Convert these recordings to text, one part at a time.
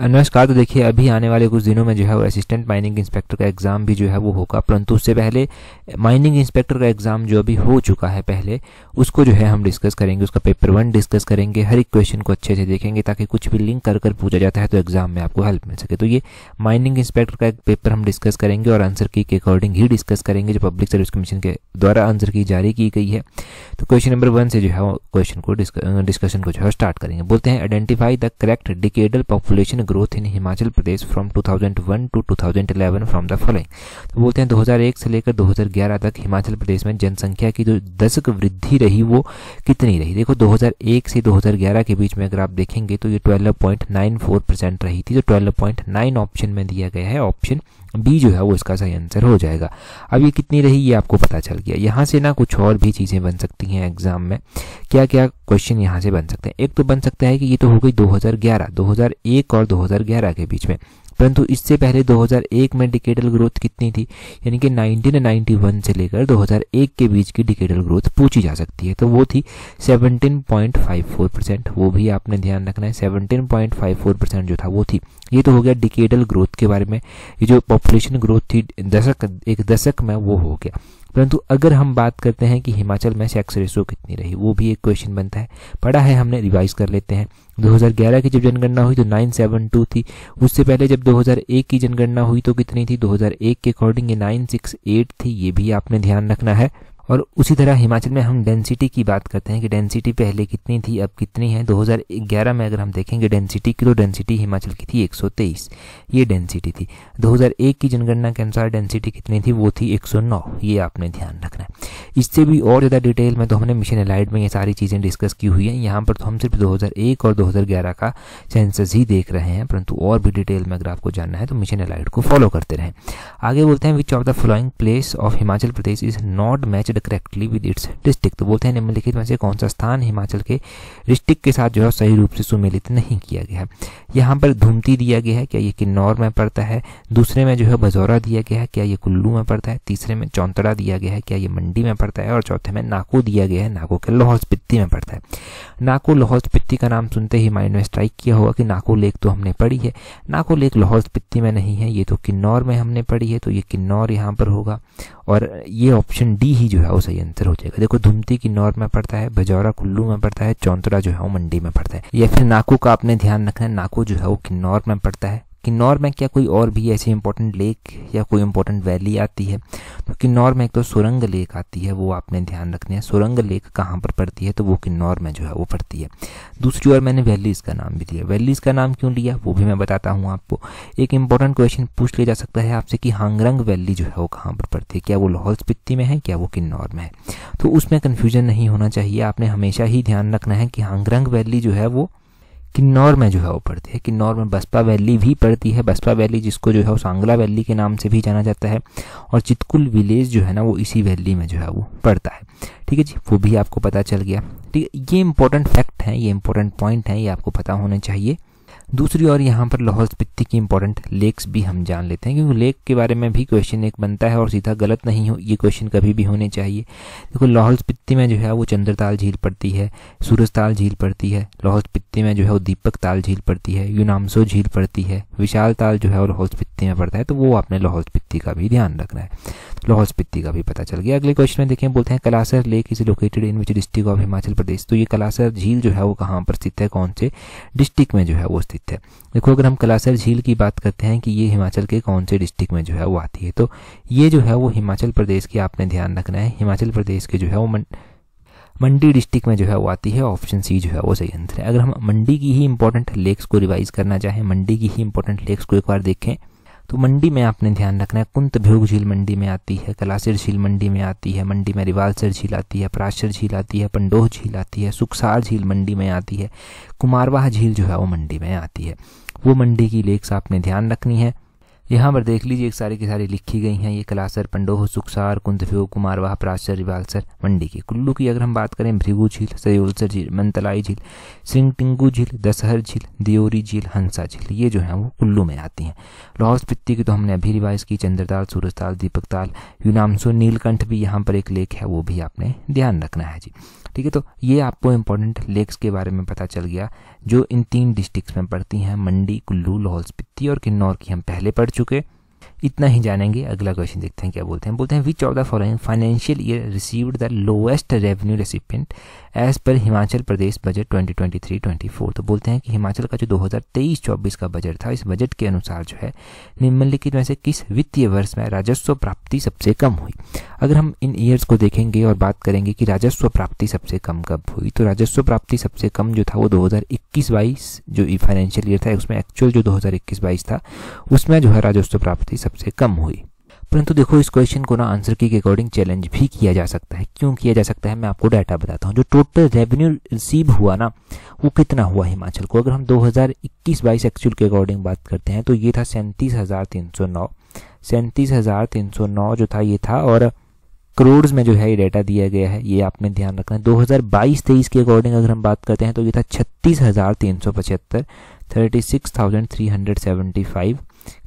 नमस्कार तो देखिए अभी आने वाले कुछ दिनों में जो है वो असिस्टेंट माइनिंग इंस्पेक्टर का एग्ज़ाम भी जो है वो होगा परंतु उससे पहले माइनिंग इंस्पेक्टर का एग्ज़ाम जो अभी हो चुका है पहले उसको जो है हम डिस्कस करेंगे उसका पेपर वन डिस्कस करेंगे हर एक क्वेश्चन को अच्छे से देखेंगे ताकि कुछ भी लिंक कर कर पूछा जाता है तो एग्ज़ाम में आपको हेल्प मिल सके तो ये माइनिंग इंस्पेक्टर का एक पेपर हम डिस्कस करेंगे और आंसर की के अकॉर्डिंग ही डिस्कस करेंगे जो पब्लिक सर्विस कमीशन के द्वारा आंसर की जारी की गई है तो क्वेश्चन नंबर वन से जो है क्वेश्चन को डिस्कशन को जो है स्टार्ट करेंगे बोलते हैं identify the correct decadal population growth in Himachal Pradesh from 2001 thousand one to two thousand eleven from the following तो बोलते हैं 2001 से लेकर 2011 तक हिमाचल प्रदेश में जनसंख्या की जो दशक वृद्धि रही वो कितनी रही देखो 2001 से 2011 के बीच में अगर आप देखेंगे तो ये 12.94 परसेंट रही थी जो 12.9 ऑप्शन में दिया गया है ऑप्शन बी जो है वो इसका सही आंसर हो जाएगा अब ये कितनी रही ये आपको पता चल गया यहाँ से ना कुछ और भी चीज़ें बन सकती हैं एग्जाम में क्या क्या क्वेश्चन यहाँ से बन सकते हैं एक तो बन सकता है कि ये तो हो गई 2011 2001 और 2011 के बीच में परंतु इससे पहले 2001 में डिकेडल ग्रोथ कितनी थी यानी कि 1991 से लेकर 2001 के बीच की डिकेडल ग्रोथ पूछी जा सकती है तो वो थी 17.54 परसेंट वो भी आपने ध्यान रखना है 17.54 परसेंट जो था वो थी ये तो हो गया डिकेडल ग्रोथ के बारे में ये जो पॉपुलेशन ग्रोथ थी दशक एक दशक में वो हो गया परंतु अगर हम बात करते हैं कि हिमाचल में सेक्स रेशो कितनी रही वो भी एक क्वेश्चन बनता है पढ़ा है हमने रिवाइज कर लेते हैं 2011 की जब जनगणना हुई तो 972 थी उससे पहले जब 2001 की जनगणना हुई तो कितनी थी 2001 के अकॉर्डिंग ये 968 थी ये भी आपने ध्यान रखना है और उसी तरह हिमाचल में हम डेंसिटी की बात करते हैं कि डेंसिटी पहले कितनी थी अब कितनी है 2011 में अगर हम देखेंगे डेंसिटी की तो डेंसिटी हिमाचल की थी 123 ये डेंसिटी थी 2001 की जनगणना के अनुसार डेंसिटी कितनी थी वो थी 109 ये आपने ध्यान रखना है इससे भी और ज़्यादा डिटेल में तो हमने मिशन एलाइड में ये सारी चीज़ें डिस्कस की हुई हैं यहाँ पर तो हम सिर्फ दो और दो का सेंसस ही देख रहे हैं परंतु और भी डिटेल में अगर आपको जानना है तो मिशन एलाइड को फॉलो करते रहें आगे बोलते हैं which of the following place of Himachal Pradesh is not match consider correctly with its district तो बोलते हैं निम्नलिखित में से कौन सा स्थान हिमाचल के डिस्ट्रिक्ट के साथ जो है सही रूप से सुमेलित नहीं किया गया है यहाँ पर धूमती दिया गया है क्या ये किन्नौर में पड़ता है दूसरे में जो है भजौरा दिया गया है क्या ये कुल्लू में पड़ता है तीसरे में चौंतड़ा दिया गया है क्या ये मंडी में पड़ता है और चौथे में नाको दिया गया है नाको के लाहौल स्पित्ती में पड़ता है नाको लाहौल स्पित्ती का नाम सुनते ही माइंड में स्ट्राइक किया होगा कि नाको लेक तो हमने पढ़ी है नाको लेक लाहौल स्पित्ती में नहीं है ये तो किन्नौर में हमने पढ़ी है तो ये किन्नौर यहाँ पर होगा और ये ऑप्शन डी ही जो है वो सही आंसर हो जाएगा देखो धुमती किन्नौर में पड़ता है बजौरा कुल्लू में पड़ता है चौंतरा जो है वो मंडी में पड़ता है या फिर नाकू का आपने ध्यान रखना है नाकू जो है वो किन्नौर में पड़ता है किन्नौर में क्या कोई और भी ऐसी इंपॉर्टेंट लेक या कोई इंपॉर्टेंट वैली आती है तो किन्नौर में एक तो सुरंग लेक आती है वो आपने ध्यान रखने हैं सुरंग लेक कहाँ पर पड़ती है तो वो किन्नौर में जो है वो पड़ती है दूसरी ओर मैंने वैलीज़ का नाम भी लिया वैलीज़ का नाम क्यों लिया वो भी मैं बताता हूँ आपको एक इंपॉर्टेंट क्वेश्चन पूछ लिया जा सकता है आपसे कि हांगरंग वैली जो है वो कहाँ पर पड़ती है क्या वो लाहौल स्पिति में है क्या वो किन्नौर में है तो उसमें कन्फ्यूजन नहीं होना चाहिए आपने हमेशा ही ध्यान रखना है कि हांगरंग वैली जो है वो किन्नौर में जो है वो पड़ती है किन्नौर में बसपा वैली भी पड़ती है बसपा वैली जिसको जो है वो सांगला वैली के नाम से भी जाना जाता है और चितकुल विलेज जो है ना वो इसी वैली में जो है वो पड़ता है ठीक है जी वो भी आपको पता चल गया ठीक है ये इंपॉर्टेंट फैक्ट हैं ये इंपॉर्टेंट पॉइंट हैं ये आपको पता होना चाहिए दूसरी ओर यहाँ पर लाहौल स्पिति की इंपॉर्टेंट लेक्स भी हम जान लेते हैं क्योंकि लेक के बारे में भी क्वेश्चन एक बनता है और सीधा गलत नहीं हो ये क्वेश्चन कभी भी होने चाहिए देखो लाहौल स्पिति में जो है वो चंद्रताल झील पड़ती है सूरज ताल झील पड़ती है लाहौल स्पिति में जो है वो दीपक ताल झील पड़ती है यूनामसो झील पड़ती है विशाल ताल जो है वो लाहौल स्पिति में पड़ता है तो वो आपने लाहौल स्पिति का भी ध्यान रखना है लाहौल स्पीति का भी पता चल गया अगले क्वेश्चन में देखें बोलते हैं Kalasar lake is located in which district of Himachal Pradesh तो ये कलासर झील जो है वो कहाँ पर स्थित है कौन से डिस्ट्रिक्ट में जो है वो स्थित है देखो अगर हम कलासर झील की बात करते हैं कि ये हिमाचल के कौन से डिस्ट्रिक्ट में जो है वो आती है तो ये जो है वो हिमाचल प्रदेश की आपने ध्यान रखना है हिमाचल प्रदेश के जो है वो मन... मंडी डिस्ट्रिक्ट में जो है वो आती है ऑप्शन सी जो है वो सही आंसर है अगर हम मंडी की ही इंपॉर्टेंट लेक्स को रिवाइज करना चाहें मंडी की ही इंपॉर्टेंट लेक्स को एक बार देखें तो मंडी में आपने ध्यान रखना है कुंत भ्योग झील मंडी में आती है कलासिर झील मंडी में आती है मंडी में रिवालसर झील आती है पराशर झील आती है पंडोह झील आती है सुखसार झील मंडी में आती है कुमारवाह झील जो है वो मंडी में आती है वो मंडी की लेक्स आपने ध्यान रखनी है यहाँ पर देख लीजिए एक सारी की सारी लिखी गई हैं ये कलासर पंडोह सुखसार कुंदफ्यो कुमारवाह प्राचर रिवालसर मंडी की कुल्लू की अगर हम बात करें भृगु झील सयोलसर झील मंतलाई झील सिंगटिंगू झील दसहर झील दियोरी झील हंसा झील ये जो है वो कुल्लू में आती हैं लाहौल स्पित्ती की तो हमने अभी रिवाइज की चंद्रताल सूरजताल दीपकताल यूनामसो नीलकंठ भी यहाँ पर एक लेख है वो भी आपने ध्यान रखना है जी ठीक है तो ये आपको इम्पोर्टेंट लेक्स के बारे में पता चल गया जो इन तीन डिस्ट्रिक्ट में पड़ती हैं मंडी कुल्लू लाहौल स्पीति और किन्नौर की हम पहले पढ़ चुके इतना ही जानेंगे अगला क्वेश्चन देखते हैं क्या बोलते हैं बोलते हैं which of the following financial year received the lowest revenue recipient as per Himachal Pradesh budget 2023-24 तो बोलते हैं कि हिमाचल का जो 2023-24 का बजट था इस बजट के अनुसार जो है निम्नलिखित में से किस वित्तीय वर्ष में राजस्व प्राप्ति सबसे कम हुई अगर हम इन ईयर्स को देखेंगे और बात करेंगे कि राजस्व प्राप्ति सबसे कम कब हुई तो राजस्व प्राप्ति सबसे कम जो था वो 2021 हजार जो फाइनेंशियल ईयर था उसमें एक्चुअल जो 2021 हजार था उसमें जो है राजस्व प्राप्ति सबसे सबसे कम हुई परंतु देखो इस क्वेश्चन को ना आंसर की के अकॉर्डिंग चैलेंज भी किया जा सकता है क्यों किया जा सकता है मैं आपको डाटा बताता हूँ जो टोटल रेवेन्यू रिसीव हुआ ना वो कितना हुआ हिमाचल को अगर हम 2021 हजार एक्चुअल के अकॉर्डिंग बात करते हैं तो ये था सैंतीस हज़ार तीन सौ नौ सैंतीस हज़ार तीन सौ नौ जो था ये था और करोड़ में जो है ये डाटा दिया गया है ये आपने ध्यान रखना है दो हजार के अकॉर्डिंग अगर हम बात करते हैं तो ये था छत्तीस हज़ार तीन सौ पचहत्तर thirty six thousand three hundred seventy five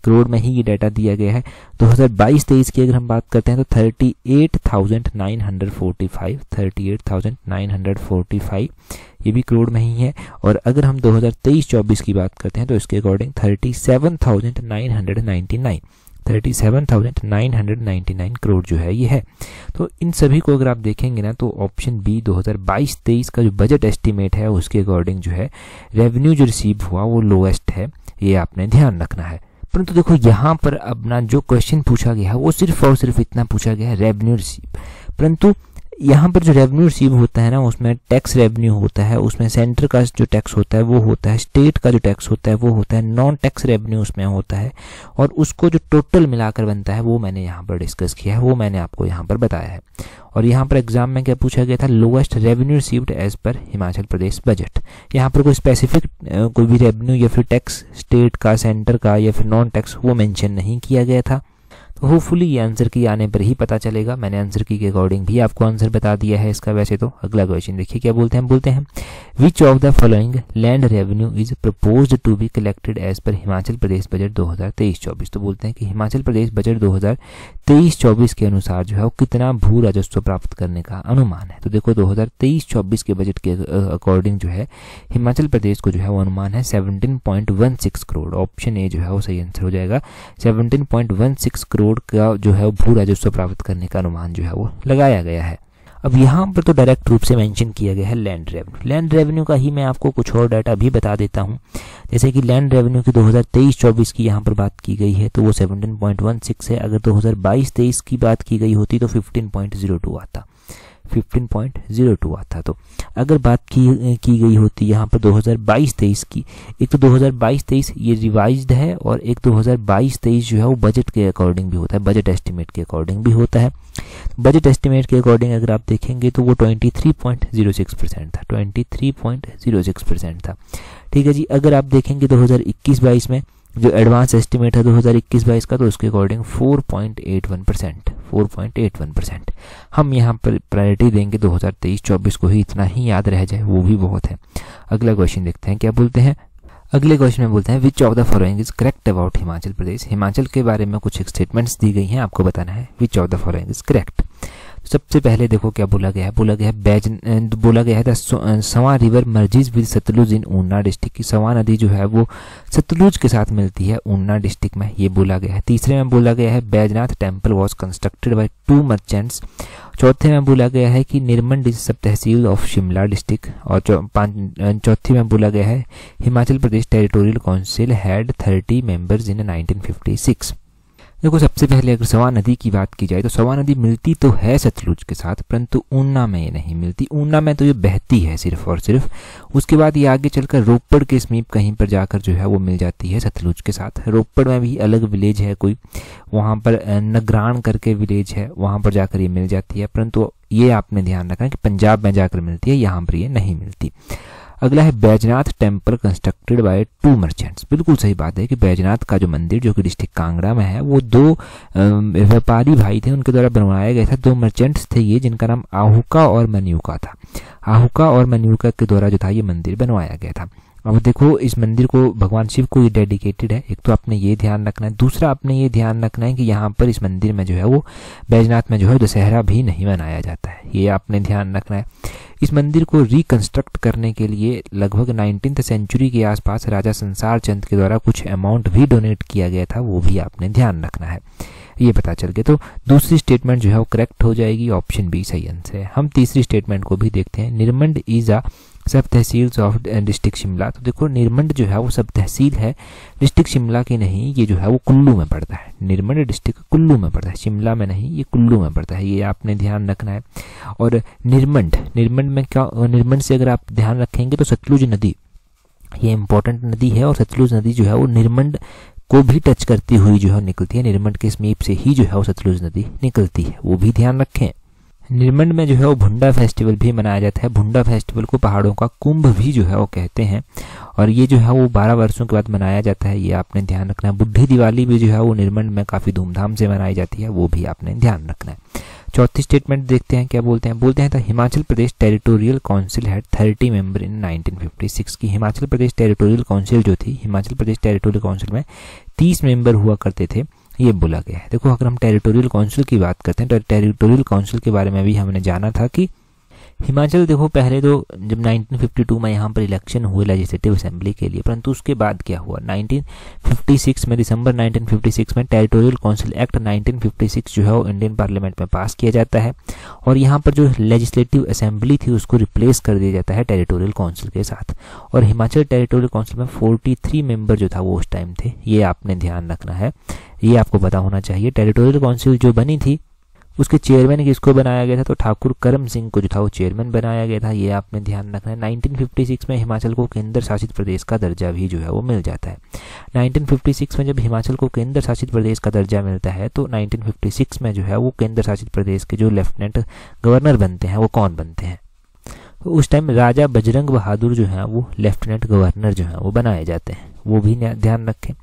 crore में ही ये डाटा दिया गया है 2022-23 की अगर हम बात करते हैं तो 38,945 38,945 ये भी करोड़ में ही है और अगर हम 2023-24 की बात करते हैं तो इसके अकॉर्डिंग 37,999 37,999 करोड़ जो है ये है तो इन सभी को अगर आप देखेंगे ना तो ऑप्शन बी 2022-23 का जो बजट एस्टीमेट है उसके अकॉर्डिंग जो है रेवेन्यू जो रिसीव हुआ वो लोएस्ट है ये आपने ध्यान रखना है परंतु देखो यहाँ पर अपना जो क्वेश्चन पूछा गया है वो सिर्फ और सिर्फ इतना पूछा गया है रेवेन्यू रिसीव परंतु यहाँ पर जो रेवेन्यू रिसीव होता है ना उसमें टैक्स रेवेन्यू होता है उसमें सेंटर का जो टैक्स होता है वो होता है स्टेट का जो टैक्स होता है वो होता है नॉन टैक्स रेवेन्यू उसमें होता है और उसको जो टोटल मिलाकर बनता है वो मैंने यहाँ पर डिस्कस किया है वो मैंने आपको यहाँ पर बताया है और यहाँ पर एग्जाम में क्या पूछा गया था lowest revenue received as per Himachal प्रदेश बजट यहाँ पर कोई स्पेसिफिक कोई भी रेवेन्यू या फिर टैक्स स्टेट का सेंटर का या फिर नॉन टैक्स वो मैंशन नहीं किया गया था तो होपफुली ये आंसर की आने पर ही पता चलेगा मैंने आंसर की के अकॉर्डिंग भी आपको आंसर बता दिया है इसका वैसे तो अगला क्वेश्चन देखिए क्या बोलते हैं बोलते हैं which of the following land revenue is propose to be collected as per Himachal Pradesh budget दो हजार तो बोलते हैं कि हिमाचल प्रदेश बजट दो हजार तेईस चौबीस के अनुसार जो है वो कितना भू राजस्व प्राप्त करने का अनुमान है तो देखो दो हजार तेईस चौबीस के बजट के अकॉर्डिंग जो है हिमाचल प्रदेश को जो है वो अनुमान है seventeen point one six crore option A जो है वो सही आंसर हो जाएगा seventeen point one six crore crore का जो है भू राजस्व प्राप्त करने का अनुमान जो है वो लगाया गया है अब यहाँ पर तो डायरेक्ट रूप से मेंशन किया गया है लैंड रेवेन्यू लैंड रेवेन्यू का ही मैं आपको कुछ और डाटा भी बता देता हूँ जैसे कि लैंड रेवेन्यू की 2023-24 की यहाँ पर बात की गई है तो वो 17.16 है अगर 2022-23 की बात की गई होती तो 15.02 आता 15.02 आता तो अगर बात की की गई होती यहाँ पर 2022-23 की एक तो 2022-23 ये रिवाइज्ड है और एक 2022-23 जो है वो बजट के अकॉर्डिंग भी होता है बजट एस्टिमेट के अकॉर्डिंग भी होता है बजट एस्टिमेट के अकॉर्डिंग अगर आप देखेंगे तो वो 23.06 परसेंट था 23.06 परसेंट था ठीक है जी अगर आप देखेंगे 2021-22 में जो एडवांस एस्टिमेट है 2021-22 का तो उसके अकॉर्डिंग वन परसेंट 4.81 हम यहाँ पर प्रायोरिटी देंगे 2023-24 को ही इतना ही याद रह जाए वो भी बहुत है अगला क्वेश्चन देखते हैं क्या बोलते हैं अगले क्वेश्चन में बोलते हैं which of the following is correct about Himachal Pradesh Himachal के बारे में कुछ स्टेटमेंट्स दी गई हैं आपको बताना है which of the following is correct सबसे पहले देखो क्या बोला गया है बोला गया है बैज बोला गया है Swan river merges with Sutlej in Una district की सवा नदी जो है वो सतलुज के साथ मिलती है ऊना डिस्ट्रिक्ट में ये बोला गया है तीसरे में बोला गया है Baijnath temple was constructed by two merchants चौथे में बोला गया है कि निर्मन सब तहसील ऑफ शिमला डिस्ट्रिक्ट और चौथी में बोला गया है Himachal Pradesh territorial council had thirty members in 1956 देखो सबसे पहले अगर सवा नदी की बात की जाए तो सवा नदी मिलती तो है सतलुज के साथ परंतु ऊना में ये नहीं मिलती ऊना में तो ये बहती है सिर्फ और सिर्फ उसके बाद ये आगे चलकर रोपड़ के समीप कहीं पर जाकर जो है वो मिल जाती है सतलुज के साथ रोपड़ में भी अलग विलेज है कोई वहाँ पर नगरान करके विलेज है वहाँ पर जाकर ये मिल जाती है परंतु ये आपने ध्यान रखना कि पंजाब में जाकर मिलती है यहाँ पर ये नहीं मिलती अगला है Baijnath temple constructed by two merchants बिल्कुल सही बात है कि बैजनाथ का जो मंदिर जो कि डिस्ट्रिक्ट कांगड़ा में है वो दो व्यापारी भाई थे उनके द्वारा बनवाया गया था दो मर्चेंट्स थे ये जिनका नाम आहुका और मन्यूका था आहुका और मनयुका के द्वारा जो था ये मंदिर बनवाया गया था अब देखो इस मंदिर को भगवान शिव को ये डेडिकेटेड है एक तो आपने ये ध्यान रखना है दूसरा आपने ये ध्यान रखना है कि यहाँ पर इस मंदिर में जो है वो बैजनाथ में जो है दशहरा भी नहीं मनाया जाता है ये आपने ध्यान रखना है इस मंदिर को रिकंस्ट्रक्ट करने के लिए लगभग नाइनटीन सेंचुरी के आसपास राजा संसार चंद के द्वारा कुछ अमाउंट भी डोनेट किया गया था वो भी आपने ध्यान रखना है ये पता चल गया तो दूसरी स्टेटमेंट जो है वो करेक्ट हो जाएगी ऑप्शन बी सही आंसर है हम तीसरी स्टेटमेंट को भी देखते हैं निर्मंड इज अ सब तहसील ऑफ डिस्ट्रिक्ट शिमला तो देखो निर्मंड जो है वो सब तहसील है डिस्ट्रिक्ट शिमला की नहीं ये जो है वो कुल्लू में पड़ता है निर्मंड डिस्ट्रिक्ट कुल्लू में पड़ता है शिमला में नहीं ये कुल्लू में पड़ता है ये आपने ध्यान रखना है और निर्मंड निर्मंड में क्या निर्मंड से अगर आप ध्यान रखेंगे तो सतलुज नदी ये इंपॉर्टेंट नदी है और सतलुज नदी जो है वो निर्मंड को भी टच करती हुई जो है निकलती है निर्मंड के समीप से ही जो है वो सतलुज नदी निकलती है वो भी ध्यान रखें निर्मंड में जो है वो भुंडा फेस्टिवल भी मनाया जाता है भुंडा फेस्टिवल को पहाड़ों का कुंभ भी जो है वो कहते हैं और ये जो है वो बारह वर्षों के बाद मनाया जाता है ये आपने ध्यान रखना है बुढ़ी दिवाली भी जो है वो निर्मंड में काफी धूमधाम से मनाई जाती है वो भी आपने ध्यान रखना है चौथी स्टेटमेंट देखते हैं क्या बोलते हैं बोलते हैं the Himachal Pradesh territorial council had thirty member in 1956 की हिमाचल प्रदेश टेरिटोरियल काउंसिल जो थी हिमाचल प्रदेश टेरिटोरियल काउंसिल में तीस मेंबर हुआ करते थे ये बोला गया है देखो अगर हम टेरिटोरियल काउंसिल की बात करते हैं तो टेरिटोरियल काउंसिल के बारे में भी हमने जाना था कि हिमाचल देखो पहले तो जब 1952 में यहाँ पर इलेक्शन हुए लेजिस्लेटिव असेंबली के लिए परंतु उसके बाद क्या हुआ 1956 में दिसंबर 1956 में टेरिटोरियल काउंसिल एक्ट 1956 जो है वो इंडियन पार्लियामेंट में पास किया जाता है और यहाँ पर जो लेजिस्लेटिव असेंबली थी उसको रिप्लेस कर दिया जाता है टेरिटोरियल काउंसिल के साथ और हिमाचल टेरिटोरियल काउंसिल में फोर्टी मेंबर जो था वो उस टाइम थे ये आपने ध्यान रखना है ये आपको पता होना चाहिए टेरिटोरियल काउंसिल जो बनी थी उसके चेयरमैन किसको बनाया गया था तो ठाकुर करम सिंह को जो था वो चेयरमैन बनाया गया था ये आपने ध्यान रखना है 1956 में हिमाचल को केंद्र शासित प्रदेश का दर्जा भी जो है वो मिल जाता है 1956 में जब हिमाचल को केंद्र शासित प्रदेश का दर्जा मिलता है तो 1956 में जो है वो केंद्र शासित प्रदेश के जो लेफ्टिनेंट गवर्नर बनते हैं वो कौन बनते हैं तो उस टाइम राजा बजरंग बहादुर जो है वो लेफ्टिनेंट गवर्नर जो है वो बनाए जाते हैं वो भी ध्यान रखें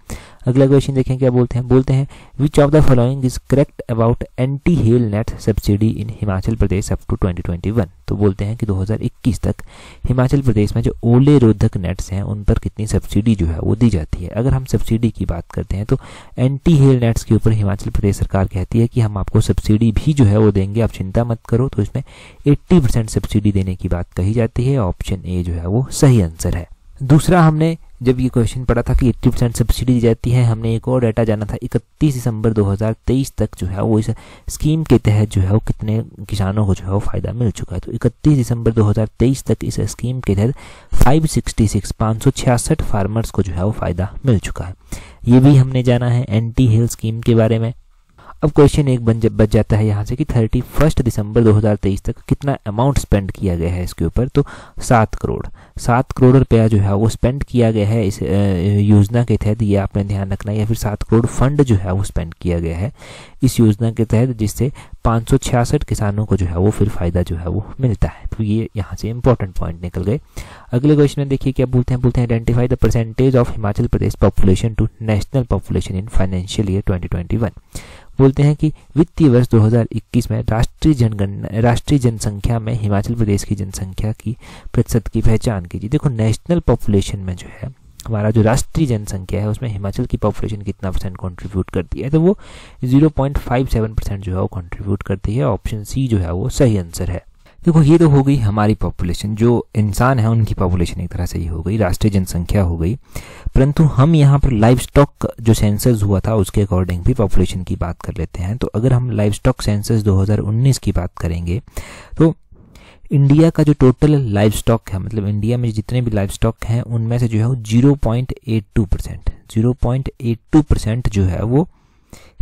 अगला क्वेश्चन देखें क्या बोलते हैं बोलते हैं which of the following is correct about anti hail net subsidy in Himachal Pradesh up to 2021 तो बोलते हैं कि 2021 तक हिमाचल प्रदेश में जो ओले रोधक नेट्स हैं उन पर कितनी सब्सिडी जो है वो दी जाती है अगर हम सब्सिडी की बात करते हैं तो एंटी हेल नेट्स के ऊपर हिमाचल प्रदेश सरकार कहती है कि हम आपको सब्सिडी भी जो है वो देंगे आप चिंता मत करो तो इसमें एट्टी सब्सिडी देने की बात कही जाती है ऑप्शन ए जो है वो सही आंसर है दूसरा हमने जब ये क्वेश्चन पड़ा था कि एट्टी परसेंट सब्सिडी दी जाती है हमने एक और डाटा जाना था इकतीस दिसंबर 2023 तक जो है वो इस स्कीम के तहत जो है वो कितने किसानों को जो है वो फायदा मिल चुका है तो इकतीस दिसंबर 2023 तक इस स्कीम के तहत फाइव सिक्सटी सिक्स सौ छियासठ फार्मर्स को जो है वो फायदा मिल चुका है ये भी हमने जाना है एंटी हेल्थ स्कीम के बारे में अब क्वेश्चन एक बन बच जाता है यहाँ से कि थर्टी फर्स्ट दिसंबर 2023 तक कितना अमाउंट स्पेंड किया गया है इसके ऊपर तो सात करोड़ सात करोड़ रुपया जो है वो स्पेंड किया गया है इस योजना के तहत ये आपने ध्यान रखना है या फिर सात करोड़ फंड जो है वो स्पेंड किया गया है इस योजना के तहत जिससे पाँच किसानों को जो है वो फिर फायदा जो है वो मिलता है तो ये यहाँ से इंपॉर्टेंट पॉइंट निकल गए अगले क्वेश्चन में देखिए क्या बोलते हैं बोलते हैं identify the percentage of Himachal Pradesh population to national population in financial year twenty बोलते हैं कि वित्तीय वर्ष 2021 में राष्ट्रीय जनगणना राष्ट्रीय जनसंख्या में हिमाचल प्रदेश की जनसंख्या की प्रतिशत की पहचान कीजिए देखो नेशनल पॉपुलेशन में जो है हमारा जो राष्ट्रीय जनसंख्या है उसमें हिमाचल की पॉपुलेशन कितना परसेंट कंट्रीब्यूट करती है तो वो 0.57 परसेंट जो है वो कंट्रीब्यूट करती है ऑप्शन सी जो है वो सही आंसर है देखो ये तो हो गई हमारी पॉपुलेशन जो इंसान है उनकी पॉपुलेशन एक तरह से ही हो गई राष्ट्रीय जनसंख्या हो गई परंतु हम यहाँ पर लाइव स्टॉक जो सेंसस हुआ था उसके अकॉर्डिंग भी पॉपुलेशन की बात कर लेते हैं तो अगर हम लाइव स्टॉक सेंसस 2019 की बात करेंगे तो इंडिया का जो टोटल लाइव स्टॉक है मतलब इंडिया में जितने भी लाइव स्टॉक हैं उनमें से जो है वो zero point eight two percent zero point eight two percent जो है वो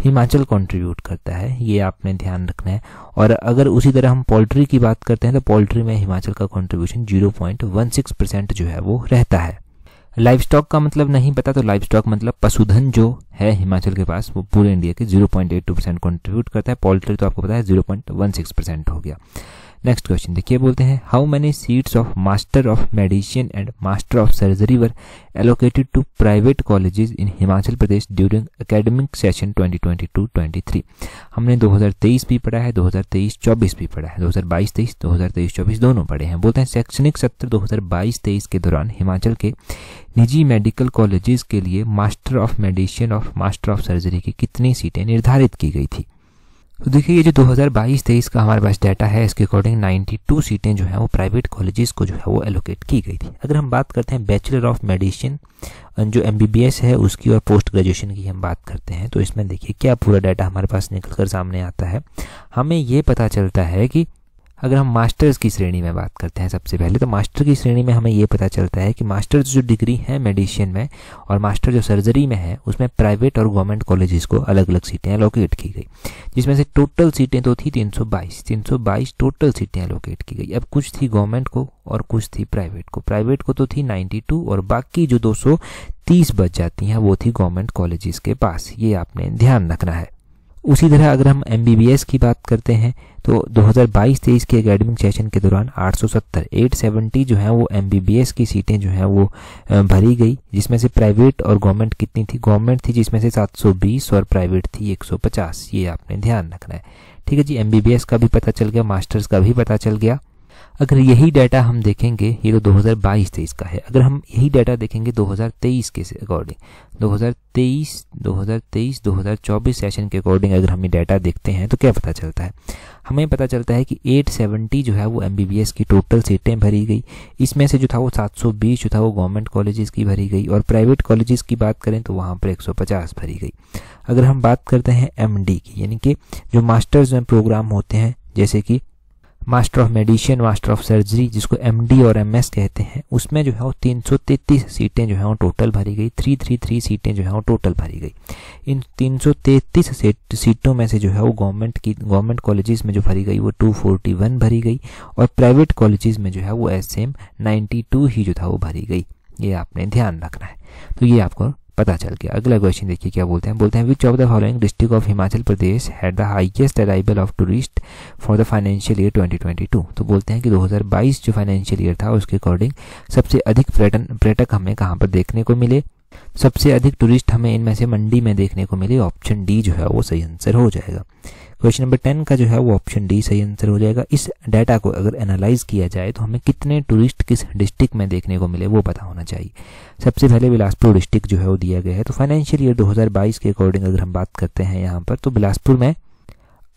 हिमाचल कंट्रीब्यूट करता है ये आपने ध्यान रखना है और अगर उसी तरह हम पोल्ट्री की बात करते हैं तो पोल्ट्री में हिमाचल का कंट्रीब्यूशन 0.16 परसेंट जो है वो रहता है लाइफ स्टॉक का मतलब नहीं पता तो लाइफ स्टॉक मतलब पशुधन जो है हिमाचल के पास वो पूरे इंडिया के जीरो परसेंट कॉन्ट्रीब्यूट करता है पोल्ट्री तो आपको पता है जीरो परसेंट हो गया नेक्स्ट क्वेश्चन देखिए बोलते हैं how many seats of master of medicine and master of surgery were allocated to private colleges in Himachal Pradesh during academic session 2022-23 हमने 2023 भी पढ़ा है 2023-24 भी पढ़ा है 2022-23 2023-24 दोनों पढ़े हैं बोलते हैं शैक्षणिक सत्र 2022-23 के दौरान हिमाचल के निजी मेडिकल कॉलेजेस के लिए मास्टर ऑफ मेडिसिन और मास्टर ऑफ सर्जरी की कितनी सीटें निर्धारित की गई थी तो देखिए ये जो 2022-23 का हमारे पास डाटा है इसके अकॉर्डिंग 92 सीटें जो है वो प्राइवेट कॉलेजेस को जो है वो एलोकेट की गई थी अगर हम बात करते हैं बैचलर ऑफ मेडिसिन जो एम है उसकी और पोस्ट ग्रेजुएशन की हम बात करते हैं तो इसमें देखिए क्या पूरा डाटा हमारे पास निकल कर सामने आता है हमें ये पता चलता है कि अगर हम मास्टर्स की श्रेणी में बात करते हैं सबसे पहले तो मास्टर की श्रेणी में हमें ये पता चलता है कि मास्टर्स जो डिग्री है मेडिसिन में और मास्टर जो सर्जरी में है उसमें प्राइवेट और गवर्नमेंट कॉलेजेस को अलग अलग सीटें एलोकेट की गई जिसमें से टोटल सीटें तो थी 322 322 टोटल सीटें एलोकेट की गई अब कुछ थी गवर्नमेंट को और कुछ थी प्राइवेट को प्राइवेट को तो थी नाइन्टी और बाकी जो दो बच जाती हैं वो थी गवर्नमेंट कॉलेज के पास ये आपने ध्यान रखना है उसी तरह अगर हम एम की बात करते हैं तो 2022-23 के अकेडमिक सेशन के दौरान 870 870 जो है वो एम की सीटें जो है वो भरी गई जिसमें से प्राइवेट और गवर्नमेंट कितनी थी गवर्नमेंट थी जिसमें से 720 और प्राइवेट थी 150 ये आपने ध्यान रखना है ठीक है जी एम का भी पता चल गया मास्टर्स का भी पता चल गया अगर यही डाटा हम देखेंगे ये तो 2022-23 का है अगर हम यही डाटा देखेंगे 2023 के अकॉर्डिंग 2023 2023 2024 सेशन के अकॉर्डिंग अगर हम ये डाटा देखते हैं तो क्या पता चलता है हमें पता चलता है कि 870 जो है वो एम की टोटल सीटें भरी गई इसमें से जो था वो 720 जो था वो गवर्नमेंट कॉलेजेस की भरी गई और प्राइवेट कॉलेजेस की बात करें तो वहाँ पर 150 भरी गई अगर हम बात करते हैं एम की यानी कि जो मास्टर्स में प्रोग्राम होते हैं जैसे कि master of medicine master of surgery जिसको एमडी और एमएस कहते हैं उसमें जो है वो 333 सीटें जो है वो टोटल भरी गई 333 सीटें जो है वो टोटल भरी गई इन 333 सीटों में से जो है वो गवर्नमेंट की गवर्नमेंट कॉलेजेस में जो भरी गई वो 241 भरी गई और प्राइवेट कॉलेजेस में जो है वो एस एम ही जो था वो भरी गई ये आपने ध्यान रखना है तो ये आपको पता चल गया अगला क्वेश्चन देखिए क्या बोलते हैं बोलते हैं which of the following district of Himachal Pradesh had the highest arrival of tourist for the financial year 2022 तो बोलते हैं कि 2022 जो फाइनेंशियल ईयर था उसके अकॉर्डिंग सबसे अधिक पर्यटन पर्यटक हमें कहाँ पर देखने को मिले सबसे अधिक टूरिस्ट हमें इनमें से मंडी में देखने को मिले ऑप्शन डी जो है वो सही आंसर हो जाएगा क्वेश्चन नंबर टेन का जो है वो ऑप्शन डी सही आंसर हो जाएगा इस डाटा को अगर एनालाइज किया जाए तो हमें कितने टूरिस्ट किस डिस्ट्रिक्ट में देखने को मिले वो पता होना चाहिए सबसे पहले बिलासपुर डिस्ट्रिक्ट जो है वो दिया गया है तो फाइनेंशियल ईयर 2022 के अकॉर्डिंग अगर हम बात करते हैं यहाँ पर तो बिलासपुर में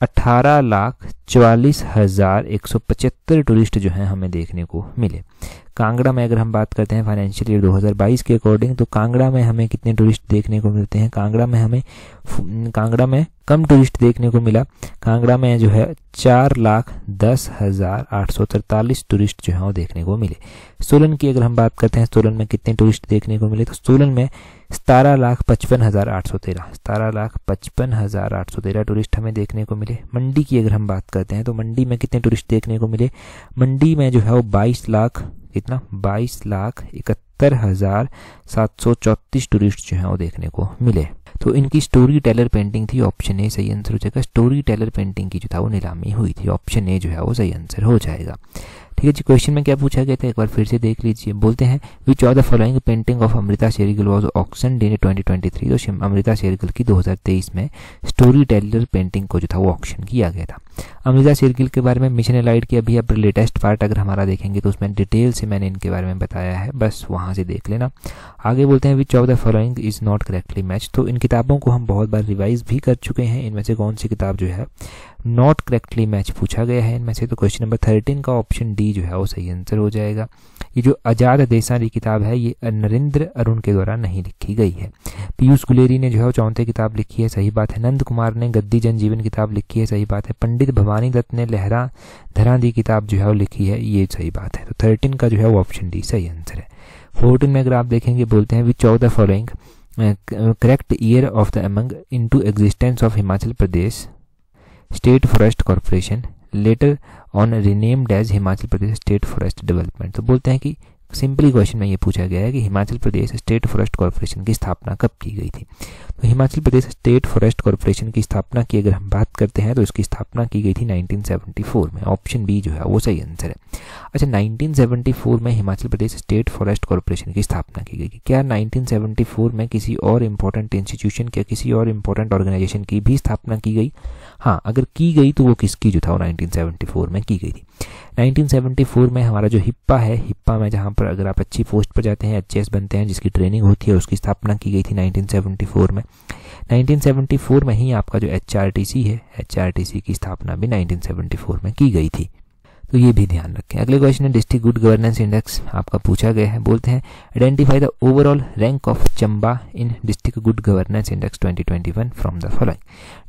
अठारह लाख चवालीस हजार एक सौ पचहत्तर टूरिस्ट जो हैं हमें देखने को मिले कांगड़ा में अगर हम बात करते हैं फाइनेंशियल ईयर 2022 के अकॉर्डिंग तो कांगड़ा में हमें कितने टूरिस्ट देखने को मिलते हैं कांगड़ा में हमें कांगड़ा में कम टूरिस्ट देखने को मिला कांगड़ा में जो है चार लाख दस हजार आठ सौ तरतालीस टूरिस्ट जो है वो देखने को मिले सोलन की अगर हम बात करते हैं सोलन में कितने टूरिस्ट देखने को मिले तो सोलन में सतारह लाख पचपन हजार आठ सौ तेरह सतारह लाख पचपन हजार आठ सौ तेरह टूरिस्ट हमें देखने को मिले मंडी की अगर हम बात करते हैं तो मंडी में कितने टूरिस्ट देखने को मिले मंडी में जो है वो बाईस लाख कितना बाईस लाख इकहत्तर हजार सात सौ चौतीस टूरिस्ट जो है वो देखने को मिले तो इनकी स्टोरी टेलर पेंटिंग थी ऑप्शन ए सही आंसर हो जाएगा स्टोरी टेलर पेंटिंग की जो था वो नीलामी हुई थी ऑप्शन ए जो है वो सही आंसर हो जाएगा ठीक है जी क्वेश्चन में क्या पूछा गया था एक बार फिर से देख लीजिए बोलते हैं which are the following painting of Amrita Shergil was auctioned twenty twenty three तो अमृता शेरिगल की दो हजार तेईस में स्टोरी टेलर पेंटिंग को जो था वो ऑक्शन किया गया था अमृता शेरगिल के बारे में मिशन एलाइड के अभी अपने लेटेस्ट पार्ट अगर हमारा देखेंगे तो उसमें डिटेल से मैंने इनके बारे में बताया है बस वहाँ से देख लेना आगे बोलते हैं which of the following is not correctly match तो इन किताबों को हम बहुत बार रिवाइज भी कर चुके हैं इनमें से कौन सी किताब जो है नॉट करेक्टली मैच पूछा गया है इनमें से तो क्वेश्चन नंबर थर्टीन का ऑप्शन डी जो है वो सही आंसर हो जाएगा ये जो आजाद देसारी किताब है ये नरेंद्र अरुण के द्वारा नहीं लिखी गई है पीयूष गुलेरी ने जो है चौथे किताब लिखी है सही बात है नंद कुमार ने गद्दी जनजीवन किताब लिखी है सही बात है पंडित भवानी दत्त ने लहरा धरा दी किताब जो है वो लिखी है ये सही बात है तो थर्टीन का जो है वो ऑप्शन डी सही आंसर है फोर्टीन में अगर आप देखेंगे बोलते हैं which of the following correct year of the among in to existence of Himachal Pradesh state forest corporation later on renamed as Himachal Pradesh state forest development तो बोलते हैं कि सिंपली क्वेश्चन में ये पूछा गया है कि Himachal Pradesh state forest corporation की स्थापना कब की गई थी तो Himachal Pradesh state forest corporation की स्थापना की अगर हम बात करते हैं तो इसकी स्थापना की गई थी 1974 में ऑप्शन बी जो है वो सही आंसर है अच्छा 1974 में Himachal Pradesh state forest corporation की स्थापना की गई क्या नाइनटीन में किसी और इम्पोर्टेंट इंस्टीट्यूशन या किसी और इम्पोर्टेंट ऑर्गेनाइजेशन की भी स्थापना की गई हाँ अगर की गई तो वो किसकी जो था वो 1974 में की गई थी 1974 में हमारा जो हिप्पा है हिप्पा में जहाँ पर अगर आप अच्छी पोस्ट पर जाते हैं अच्छे बनते हैं जिसकी ट्रेनिंग होती है उसकी स्थापना की गई थी 1974 में 1974 में ही आपका जो एच है एच की स्थापना भी 1974 में की गई थी तो ये भी ध्यान रखें अगले क्वेश्चन है डिस्ट्रिक्ट गुड गवर्नेंस इंडेक्स आपका पूछा गया है बोलते हैं identify the overall rank of Chamba in district good governance index 2021 from the following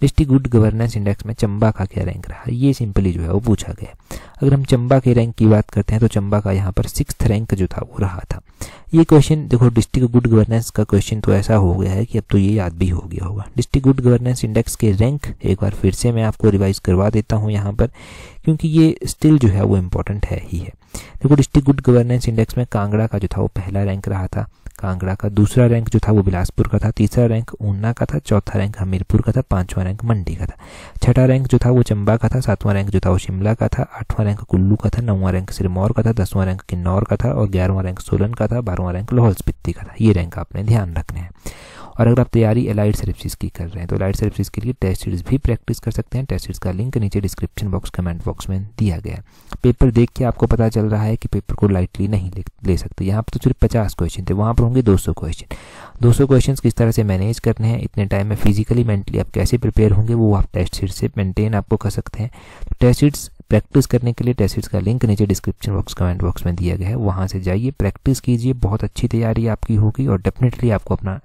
district good governance index में चंबा का क्या रैंक रहा ये सिंपली जो है वो पूछा गया अगर हम चंबा के रैंक की बात करते हैं तो चंबा का यहाँ पर सिक्स रैंक जो था वो रहा था ये क्वेश्चन देखो डिस्ट्रिक्ट गुड गवर्नेंस का क्वेश्चन तो ऐसा हो गया है कि अब तो ये याद भी हो गया होगा डिस्ट्रिक्ट गुड गवर्नेंस इंडेक्स के रैंक एक बार फिर से मैं आपको रिवाइज करवा देता हूँ यहाँ पर क्योंकि ये स्टिल जो है वो इम्पोर्टेंट है ही है देखो डिस्ट्रिक्ट गुड गवर्नेंस इंडेक्स में कांगड़ा का जो था वो पहला रैंक रहा था कांगड़ा का दूसरा रैंक जो था वो बिलासपुर का था तीसरा रैंक ऊना का था चौथा रैंक हमीरपुर का था पांचवा रैंक मंडी का था छठा रैंक जो था वो चंबा का था सातवां रैंक जो था वो शिमला का था आठवां रैंक कुल्लू का था नौवां रैंक सिरमौर का था दसवां रैंक किन्नौर का था और ग्यारहवां रैंक सोलन का था बारहवां रैंक लाहौल स्पीति का था ये रैंक आपने ध्यान रखने हैं और अगर आप तैयारी एलाइड सर्विस की कर रहे हैं तो एलाइड सर्विस के लिए टेस्ट सीरीज भी प्रैक्टिस कर सकते हैं टेस्ट सीरीज का लिंक नीचे डिस्क्रिप्शन बॉक्स कमेंट बॉक्स में दिया गया है पेपर देख के आपको पता चल रहा है कि पेपर को लाइटली नहीं ले सकते यहाँ पर तो सिर्फ पचास क्वेश्चन थे वहाँ पर होंगे दो सौ क्वेश्चन दो सौ क्वेश्चन किस तरह से मैनेज करने हैं इतने टाइम में फिजिकली मेंटली आप कैसे प्रिपेयर होंगे वो आप टेस्ट सीट से मेंटेन आपको कर सकते हैं तो टेस्ट सीट्स प्रैक्टिस करने के लिए टेस्ट का लिंक नीचे डिस्क्रिप्शन बॉक्स कमेंट बॉक्स में दिया गया है वहाँ से जाइए प्रैक्टिस कीजिए बहुत अच्छी तैयारी आपकी होगी और डेफिनेटली आपको अपना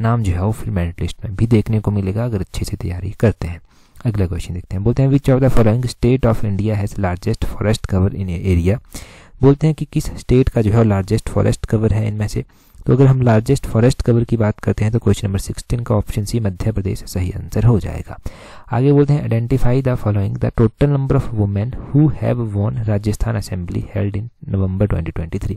नाम जो है वो फिल्म मेरिट लिस्ट में भी देखने को मिलेगा अगर अच्छे से तैयारी करते हैं अगला क्वेश्चन देखते हैं बोलते हैं which of the following state of India has largest forest cover in area बोलते हैं कि किस स्टेट का जो है लार्जेस्ट फॉरेस्ट कवर है इनमें से तो अगर हम लार्जेस्ट फॉरेस्ट कवर की बात करते हैं तो क्वेश्चन नंबर सिक्सटीन का ऑप्शन सी मध्य प्रदेश सही आंसर हो जाएगा आगे बोलते हैं identify the following the total number of women who have won Rajasthan assembly held in November 2023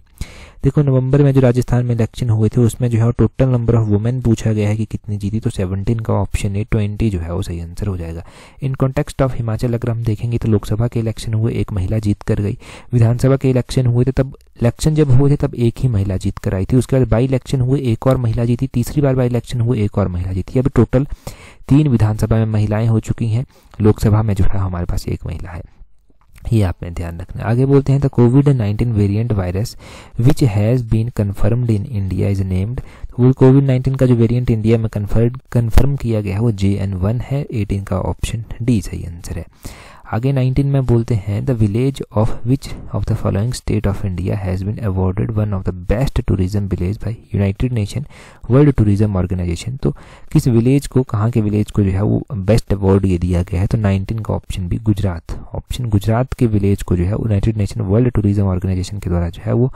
देखो नवंबर में जो राजस्थान में इलेक्शन हुए थे उसमें जो है टोटल नंबर ऑफ वुमेन पूछा गया है कि कितनी जीती तो 17 का ऑप्शन है ट्वेंटी जो है वो सही आंसर हो जाएगा इन कॉन्टेक्स्ट ऑफ हिमाचल अगर हम देखेंगे तो लोकसभा के इलेक्शन हुए एक महिला जीत कर गई विधानसभा के इलेक्शन हुए थे तब इलेक्शन जब हुए थे तब एक ही महिला जीत कर आई थी उसके बाद बाई इलेक्शन हुए एक और महिला जीती तीसरी बार बाई इलेक्शन हुए एक और महिला जीती अब टोटल तीन विधानसभा में महिलाएं हो चुकी हैं लोकसभा में जो है हमारे पास एक महिला है ये आपने ध्यान रखना आगे बोलते हैं the covid nineteen variant virus which has been confirmed in India is named तो वो कोविड नाइन्टीन का जो वेरिएंट इंडिया में कन्फर्म किया गया है वो जे एन वन है एटीन का ऑप्शन डी सही आंसर है आगे 19 में बोलते हैं the village of which of the following state of India has been awarded one of the best tourism village by united nation world tourism organization तो किस विलेज को कहाँ के विलेज को जो है वो बेस्ट अवार्ड ये दिया गया है तो 19 का ऑप्शन भी गुजरात ऑप्शन गुजरात के विलेज को जो है united nation world tourism organization के द्वारा जो है वो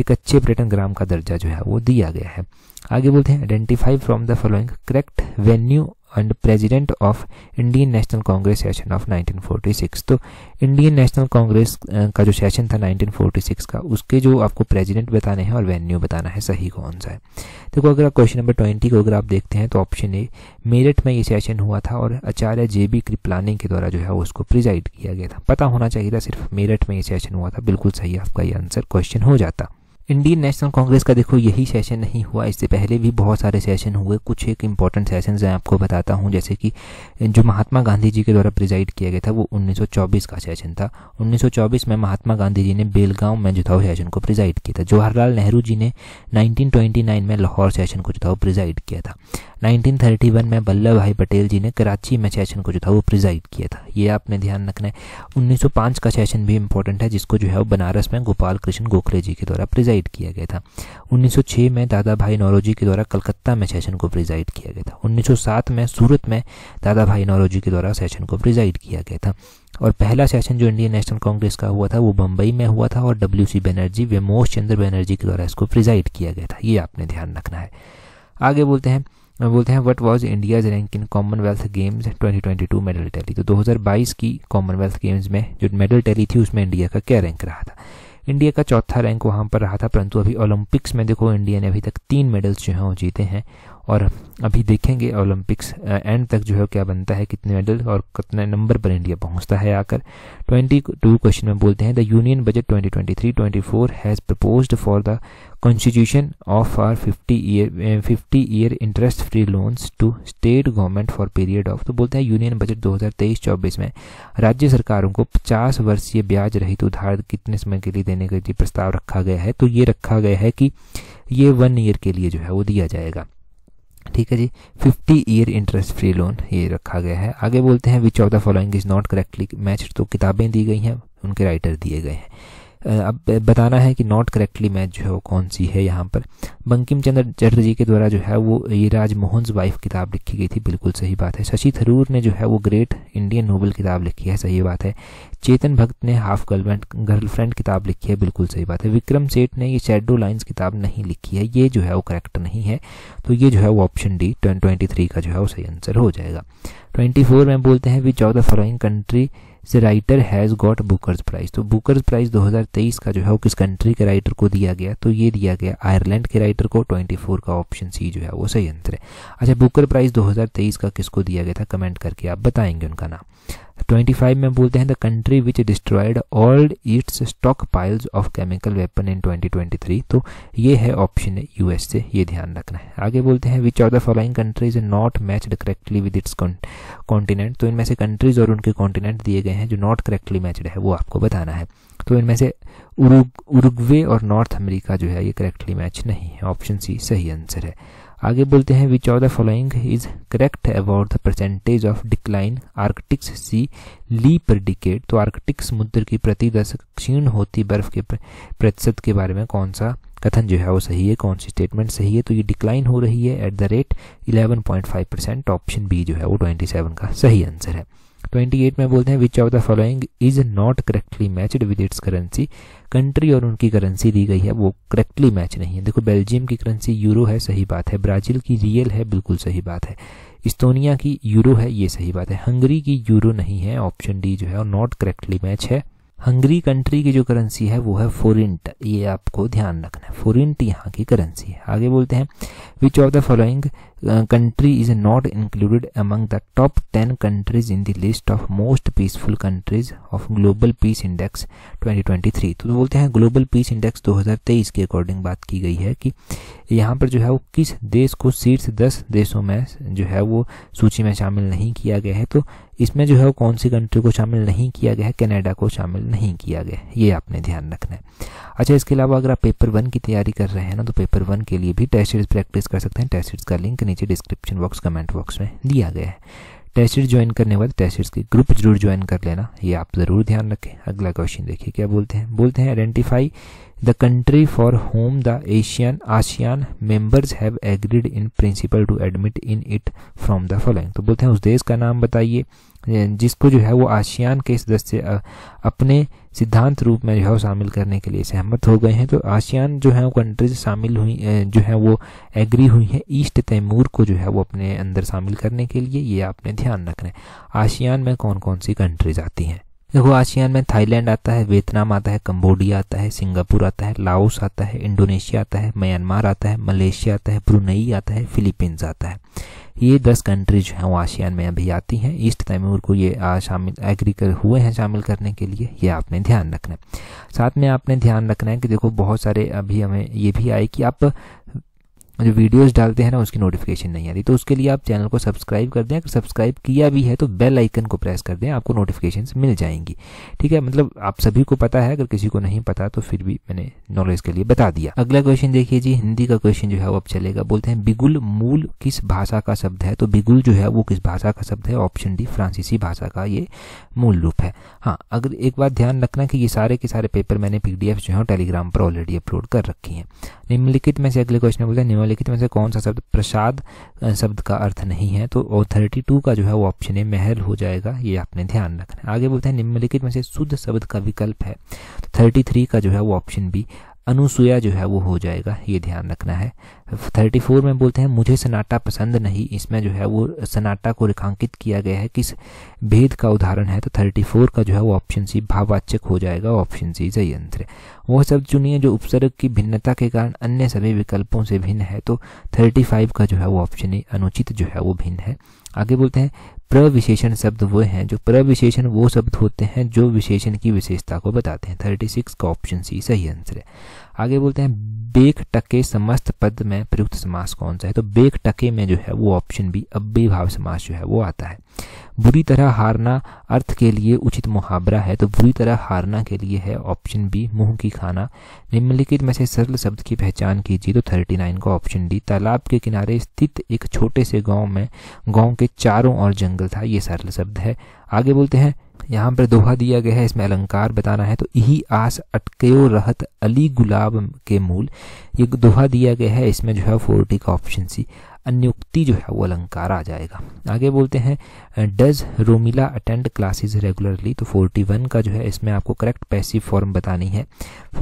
एक अच्छे पर्यटन ग्राम का दर्जा जो है वो दिया गया है आगे बोलते हैं identify from the following correct venue and president of Indian national congress session of 1946 तो इंडियन नेशनल कांग्रेस का जो सेशन था 1946 का उसके जो आपको प्रेसिडेंट बताने हैं और वेन्यू बताना है सही कौन सा है देखो तो अगर आप क्वेश्चन नंबर ट्वेंटी को अगर आप देखते हैं तो ऑप्शन ए मेरठ में ये सेशन हुआ था और आचार्य जे बी कृपलानी के द्वारा जो है उसको प्रिजाइड किया गया था पता होना चाहिए था सिर्फ मेरठ में ये सेशन हुआ था बिल्कुल सही आपका ये आंसर क्वेश्चन हो जाता इंडियन नेशनल कांग्रेस का देखो यही सेशन नहीं हुआ इससे पहले भी बहुत सारे सेशन हुए कुछ एक इंपॉर्टेंट सेशन मैं आपको बताता हूँ जैसे कि जो महात्मा गांधी जी के द्वारा प्रिजाइड किया गया था वो 1924 का सेशन था 1924 में महात्मा गांधी जी ने बेलगांव में जुथाओ सेशन को प्रिजाइड किया था जवाहरलाल नेहरू जी ने नाइनटीन में लाहौर सेशन को वो प्रिजाइड किया था नाइनटीन में वल्लभ भाई पटेल जी ने कराची में सेशन को जो था वो प्रिजाइड किया था ये आपने ध्यान रखना है उन्नीस का सेशन भी इंपॉर्टेंट है जिसको जो है वो बनारस में गोपाल कृष्ण गोखले जी के द्वारा प्रिजाइड प्रिजाइड किया गया था 1906 में दादा भाई नौरोजी के द्वारा कलकत्ता में सेशन को प्रिजाइड किया गया था 1907 में सूरत में दादा भाई नौरोजी के द्वारा सेशन को प्रिजाइड किया गया था और पहला सेशन जो इंडियन नेशनल कांग्रेस का हुआ था वो बम्बई में हुआ था और डब्ल्यू सी बनर्जी वेमोश चंद्र बनर्जी के द्वारा इसको प्रिजाइड किया गया था ये आपने ध्यान रखना है आगे बोलते हैं बोलते हैं what was India's rank in commonwealth games 2022 medal tally तो 2022 की कॉमनवेल्थ गेम्स में जो मेडल टैली थी उसमें इंडिया का क्या रैंक रहा था इंडिया का चौथा रैंक वहाँ पर रहा था परंतु अभी ओलंपिक्स में देखो इंडिया ने अभी तक तीन मेडल्स जो हैं वो जीते हैं और अभी देखेंगे ओलंपिक्स एंड तक जो है क्या बनता है कितने मेडल और कितने नंबर पर इंडिया पहुंचता है आकर 22 क्वेश्चन में बोलते हैं the union budget 2023-24 has proposed for the constitution of our 50 year 50 year interest free loans to state government for period of तो बोलते हैं यूनियन बजट 2023-24 में राज्य सरकारों को 50 वर्षीय ब्याज रहित उधार कितने समय के लिए देने का प्रस्ताव रखा गया है तो ये रखा गया है कि ये वन ईयर के लिए जो है वो दिया जाएगा ठीक है जी 50 ईयर इंटरेस्ट फ्री लोन ये रखा गया है आगे बोलते हैं which of the following is not correctly match तो किताबें दी गई हैं उनके राइटर दिए गए हैं अब बताना है कि नॉट करेक्टली मैच जो है वो कौन सी है यहाँ पर बंकिम चंद्र चटर्जी के द्वारा जो है वो ये राजमोहन वाइफ किताब लिखी गई थी बिल्कुल सही बात है शशि थरूर ने जो है वो ग्रेट इंडियन नोबल किताब लिखी है सही बात है चेतन भक्त ने हाफ गर्लफ्रेंड गर्लफ्रेंड किताब लिखी है बिल्कुल सही बात है विक्रम सेठ ने ये शेडो लाइन्स किताब नहीं लिखी है ये जो है वो करेक्ट नहीं है तो ये जो है वो ऑप्शन डी ट्वेंटी थ्री का जो है वो सही आंसर हो जाएगा ट्वेंटी फोर में बोलते हैं which of the following country से writer has got bookers prize तो बुकर्स प्राइज 2023 का जो है वो किस कंट्री के राइटर को दिया गया तो ये दिया गया आयरलैंड के राइटर को 24 का ऑप्शन सी जो है वो सही आंसर है अच्छा बुकर प्राइज 2023 का किसको दिया गया था कमेंट करके आप बताएंगे उनका नाम ट्वेंटी फाइव में बोलते हैं the country which destroyed all its stock piles of chemical weapon in 2023 तो ये है ऑप्शन यूएस से ये ध्यान रखना है आगे बोलते हैं which are the following countries not matched correctly with its continent तो इनमें से कंट्रीज और उनके कॉन्टिनेंट दिए गए हैं जो नॉट करेक्टली मैचड है वो आपको बताना है तो इनमें से उरुग्वे और नॉर्थ अमेरिका जो है ये करेक्टली मैच नहीं है ऑप्शन सी सही आंसर है आगे बोलते हैं which of the following is correct about the percentage of decline arctics sea ice per decade तो आर्कटिक समुद्र की प्रति दशक क्षीण होती बर्फ के प्रतिशत के बारे में कौन सा कथन जो है वो सही है कौन सी स्टेटमेंट सही है तो ये डिक्लाइन हो रही है at the rate five percent option B जो है वो सेवन का सही आंसर है ट्वेंटी एट में बोलते हैं which of the following is not correctly matched with its currency country और उनकी करेंसी दी गई है वो करेक्टली मैच नहीं है देखो बेल्जियम की करेंसी यूरो है सही बात है ब्राजील की रियल है बिल्कुल सही बात है इस्तोनिया की यूरो है ये सही बात है हंगरी की यूरो नहीं है ऑप्शन डी जो है और नॉट करेक्टली मैच है हंगरी कंट्री की जो करेंसी है वो है फोरिंट ये आपको ध्यान रखना है फोरिंट यहाँ की करेंसी है आगे बोलते हैं which of the following uh, country is not included among the top 10 countries in the list of most peaceful countries of global peace index 2023 तो बोलते हैं ग्लोबल पीस इंडेक्स 2023 के अकॉर्डिंग बात की गई है कि यहाँ पर जो है वो किस देश को शीर्ष 10 देशों में जो है वो सूची में शामिल नहीं किया गया है तो इसमें जो है वो कौन सी कंट्री को शामिल नहीं किया गया है कनाडा को शामिल नहीं किया गया ये आपने ध्यान रखना है अच्छा इसके अलावा अगर आप पेपर वन की तैयारी कर रहे हैं ना तो पेपर वन के लिए भी टेस्ट सीरीज प्रैक्टिस कर सकते हैं टेस्ट सीरीज का लिंक नीचे डिस्क्रिप्शन बॉक्स कमेंट बॉक्स में दिया गया है टेस्ट ज्वाइन करने वाले टेस्ट के ग्रुप जरूर ज्वाइन कर लेना ये आप ज़रूर ध्यान रखें अगला क्वेश्चन देखिए क्या बोलते हैं बोलते हैं identify the country for whom the Asian ASEAN members have agreed in principle to admit in it from the following तो बोलते हैं उस देश का नाम बताइए जिसको जो है वो आसियान के सदस्य अपने सिद्धांत रूप में जो है शामिल करने के लिए सहमत हो गए हैं तो आसियान जो है वो कंट्रीज शामिल हुई जो है वो एग्री हुई है ईस्ट तैमूर को जो है वो अपने अंदर शामिल करने के लिए ये आपने ध्यान रखना है आसियान में कौन कौन सी कंट्रीज आती हैं देखो आसियान में थाईलैंड आता है वियतनाम आता है कंबोडिया आता है सिंगापुर आता है लाओस आता है इंडोनेशिया आता है म्यांमार आता है मलेशिया आता है ब्रुनई आता है फिलीपींस आता है ये दस कंट्रीज हैं वो आशियान में अभी आती हैं ईस्ट तैमूर को ये शामिल एग्री कर हुए हैं शामिल करने के लिए ये आपने ध्यान रखना है साथ में आपने ध्यान रखना है कि देखो बहुत सारे अभी हमें ये भी आए कि आप जो वीडियोस डालते हैं ना उसकी नोटिफिकेशन नहीं आती तो उसके लिए आप चैनल को सब्सक्राइब कर दें अगर सब्सक्राइब किया भी है तो बेल आइकन को प्रेस कर दें आपको नोटिफिकेशन मिल जाएंगी ठीक है मतलब आप सभी को पता है अगर किसी को नहीं पता तो फिर भी मैंने नॉलेज के लिए बता दिया अगला क्वेश्चन देखिए जी हिंदी का क्वेश्चन जो है वो अब चलेगा बोलते हैं बिगुल मूल किस भाषा का शब्द है तो बिगुल जो है वो किस भाषा का शब्द है ऑप्शन डी फ्रांसीसी भाषा का ये मूल रूप है हाँ अगर एक बात ध्यान रखना कि ये सारे के सारे पेपर मैंने पीडीएफ जो है टेलीग्राम पर ऑलरेडी अपलोड कर रखी है निम्नलिखित में से अगले क्वेश्चन बोलते हैं निम्नलिखित में से कौन सा शब्द प्रसाद शब्द का अर्थ नहीं है तो थर्टी टू का जो है वो ऑप्शन है महल हो जाएगा ये आपने ध्यान रखना आगे बोलते हैं निम्नलिखित में से शुद्ध शब्द का विकल्प है थर्टी तो थ्री का जो है वो ऑप्शन बी अनुसुया जो है वो हो जाएगा ये ध्यान रखना है 34 में बोलते हैं मुझे सनाटा पसंद नहीं इसमें जो है वो सनाटा को रेखांकित किया गया है किस भेद का उदाहरण है तो 34 का जो है वो ऑप्शन सी भाववाचक हो जाएगा ऑप्शन सी जयंत्र वह शब्द चुनिए जो उपसर्ग की भिन्नता के कारण अन्य सभी विकल्पों से भिन्न है तो फाइव का जो है वो ऑप्शन ए e, अनुचित जो है वो भिन्न है आगे बोलते हैं प्रविशेषण शब्द वो हैं जो प्रविशेषण वो शब्द होते हैं जो विशेषण की विशेषता को बताते हैं थर्टी सिक्स का ऑप्शन सी सही आंसर है आगे बोलते हैं बेक टके समस्त पद में प्रयुक्त समास कौन सा है तो बेक टके में जो है वो ऑप्शन बी अव्यय भाव समास जो है वो आता है बुरी तरह हारना अर्थ के लिए उचित मुहावरा है तो बुरी तरह हारना के लिए है ऑप्शन बी मुंह की खाना निम्नलिखित में से सरल शब्द की पहचान कीजिए तो थर्टी नाइन का ऑप्शन डी तालाब के किनारे स्थित एक छोटे से गांव में गांव के चारों ओर जंगल था ये सरल शब्द है आगे बोलते हैं यहाँ पर दोहा दिया गया है इसमें अलंकार बताना है तो यही आस अटकयो रहत अली गुलाब के मूल ये दोहा दिया गया है इसमें जो है फोर्टी का ऑप्शन सी अन्युक्ति जो है वो अलंकार आ जाएगा आगे बोलते हैं does Romila attend classes regularly तो 41 का जो है इसमें आपको करेक्ट पैसिव फॉर्म बतानी है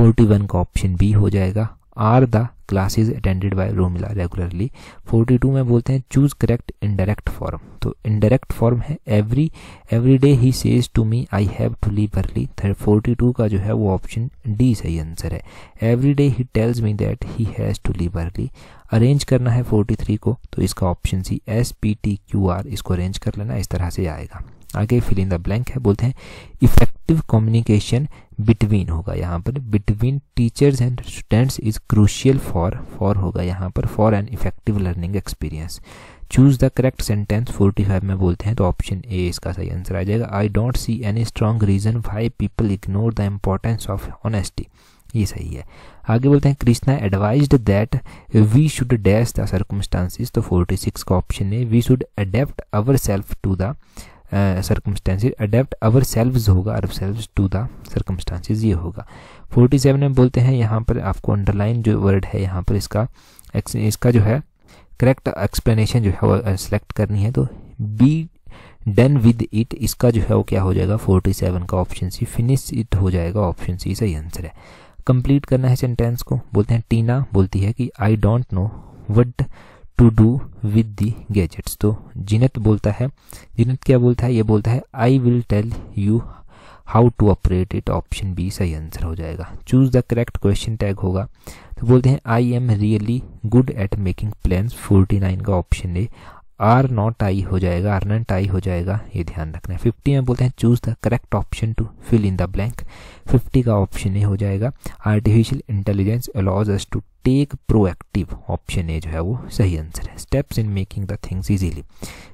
41 का ऑप्शन बी हो जाएगा are the classes attended by Romila regularly 42 में बोलते हैं चूज करेक्ट इनडायरेक्ट फॉर्म तो इनडायरेक्ट फॉर्म है every every day he says to me I have to leave early forty two का जो है वो ऑप्शन डी सही आंसर है every day he tells me that he has to leave early arrange करना है 43 को तो इसका option C S P T Q R इसको अरेंज कर लेना इस तरह से आएगा आगे फिल इन द ब्लैंक है बोलते हैं इफेक्टिव कम्युनिकेशन बिटवीन होगा यहाँ पर between teachers and students is crucial for for होगा यहाँ पर for an effective learning experience choose the correct sentence 45 में बोलते हैं तो ऑप्शन ए इसका सही आंसर आ जाएगा I don't see any strong reason why people ignore the importance of honesty ये सही है आगे बोलते हैं Krishna advise that we should dash the circumstances तो 46 का ऑप्शन है we should adapt ourself to the circumstances adapt ourselves होगा ourselves to the circumstances ये होगा 47 में बोलते हैं यहाँ पर आपको अंडरलाइन जो वर्ड है यहाँ पर इसका इसका जो है करेक्ट एक्सप्लेनेशन जो है वो सिलेक्ट करनी है तो बी डन विद इट इसका जो है वो क्या हो जाएगा 47 का ऑप्शन सी फिनिश इट हो जाएगा ऑप्शन सी सही आंसर है कंप्लीट करना है सेंटेंस को बोलते हैं टीना बोलती है कि I don't know what to do with the gadgets तो जिनत बोलता है जिनत क्या बोलता है ये बोलता है I will tell you how to operate it option B सही आंसर हो जाएगा choose the correct question tag होगा तो बोलते हैं I am really good at making plan forty nine का option A are not I हो जाएगा आर नॉट आई हो जाएगा ये ध्यान रखना है फिफ्टी में बोलते हैं choose the correct option to fill in the blank fifty का ऑप्शन ए हो जाएगा artificial intelligence allows us to take proactive option A जो है वो सही आंसर है steps in making the things easily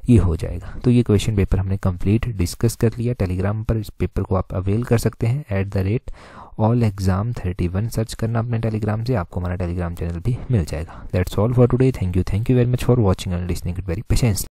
ये हो जाएगा तो ये क्वेश्चन पेपर हमने कंप्लीट डिस्कस कर लिया टेलीग्राम पर इस पेपर को आप अवेल कर सकते हैं at the rate all exam thirty one search करना अपने टेलीग्राम से आपको हमारा टेलीग्राम चैनल भी मिल जाएगा that's all for today thank you thank you very much for watching and listening it very patience